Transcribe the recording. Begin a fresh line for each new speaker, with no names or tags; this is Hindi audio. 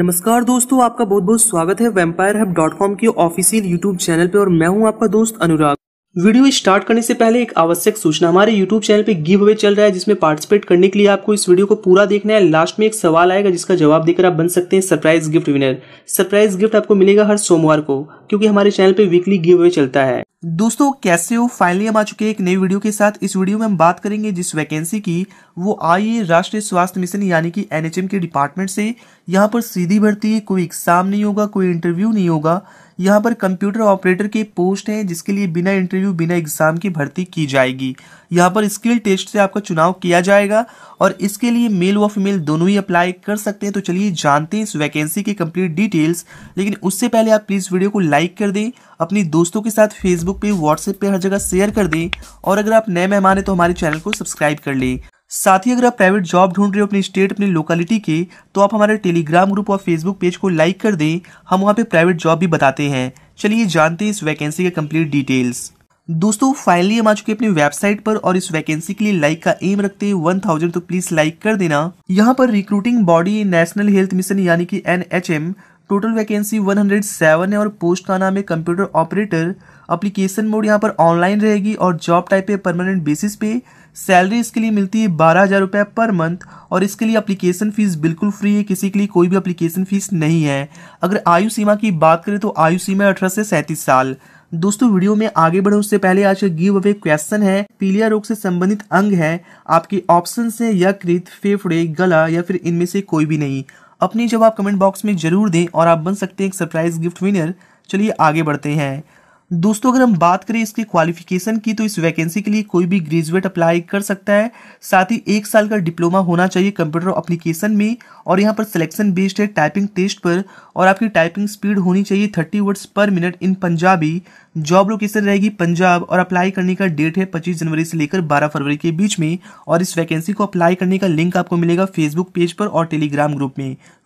नमस्कार दोस्तों आपका बहुत बहुत स्वागत है वेम्पायर हब डॉट कॉम के ऑफिशियल यूट्यूब चैनल पे और मैं हूं आपका दोस्त अनुराग वीडियो स्टार्ट करने से पहले एक आवश्यक सूचना हमारे यूट्यूब चैनल पे गिव अवे चल रहा है जिसमें पार्टिसिपेट करने के लिए आपको इस वीडियो को पूरा देखना है लास्ट में एक सवाल आएगा जिसका जवाब देकर आप बन सकते हैं surprise gift winner surprise gift आपको मिलेगा हर सोमवार को क्योंकि हमारे चैनल पे वीकली गिव अवे चलता है दोस्तों कैसे हो फाइनली हम आ चुके हैं एक नई वीडियो के साथ इस वीडियो में हम बात करेंगे जिस वैकेंसी की वो आई राष्ट्रीय स्वास्थ्य मिशन यानी कि एनएचएम के डिपार्टमेंट से यहाँ पर सीधी भर्ती है कोई एग्जाम नहीं होगा कोई इंटरव्यू नहीं होगा यहाँ पर कंप्यूटर ऑपरेटर के पोस्ट हैं जिसके लिए बिना इंटरव्यू बिना एग्जाम की भर्ती की जाएगी यहाँ पर स्किल टेस्ट से आपका चुनाव किया जाएगा और इसके लिए मेल व फीमेल दोनों ही अप्लाई कर सकते हैं तो चलिए जानते हैं इस वैकेंसी की कंप्लीट डिटेल्स लेकिन उससे पहले आप प्लीज़ वीडियो को लाइक कर दें अपने दोस्तों के साथ फेसबुक पे व्हाट्सएप पे हर जगह शेयर कर दें और अगर आप नए मेहमान हैं तो हमारे चैनल को सब्सक्राइब कर लें साथ ही अगर आप प्राइवेट जॉब ढूंढ रहे हो अपनी स्टेट अपनी लोकेलिटी के तो आप हमारे टेलीग्राम ग्रुप और फेसबुक पेज को लाइक कर दें हम वहाँ पे प्राइवेट जॉब भी बताते हैं चलिए जानते हैं इस वैकेंसी के कंप्लीट डिटेल्स दोस्तों फाइनली हम आ चुके अपनी वेबसाइट पर और इस वैकेंसी के लिए लाइक का एम रखते हैं वन थाउजेंड तो प्लीज लाइक कर देना यहाँ पर recruiting body National Health Mission यानी कि एन टोटल वैकेंसी सेवन है और पोस्ट का नाम है कंप्यूटर ऑपरेटर अप्लीकेशन मोड यहाँ पर ऑनलाइन रहेगी और जॉब टाइप पे परमानेंट बेसिस पे सैलरी इसके लिए मिलती है बारह हज़ार रुपये पर मंथ और इसके लिए अप्लीकेशन फ़ीस बिल्कुल फ्री है किसी के लिए कोई भी अप्लीकेशन फ़ीस नहीं है अगर आयु सीमा की बात करें तो आयु सीमा अठारह से सैंतीस साल दोस्तों वीडियो में आगे बढ़े उससे पहले आज का गिव अवे क्वेश्चन है पीलिया रोग से संबंधित अंग है आपके ऑप्शन है यकृत फेफड़े गला या फिर इनमें से कोई भी नहीं अपनी जवाब कमेंट बॉक्स में जरूर दें और आप बन सकते हैं एक सरप्राइज गिफ्ट विनर चलिए आगे बढ़ते हैं दोस्तों अगर हम बात करें इसकी क्वालिफिकेशन की तो इस वैकेंसी के लिए कोई भी ग्रेजुएट अप्लाई कर सकता है साथ ही एक साल का डिप्लोमा होना चाहिए कंप्यूटर अप्लीकेशन में और यहाँ पर सिलेक्शन बेस्ड है टाइपिंग टेस्ट पर और आपकी टाइपिंग स्पीड होनी चाहिए thirty words per minute in Punjabi job location रहेगी पंजाब और अप्लाई करने का डेट है पच्चीस जनवरी से लेकर बारह फरवरी के बीच में और इस वैकेंसी को अप्लाई करने का लिंक आपको मिलेगा फेसबुक पेज पर और टेलीग्राम ग्रुप में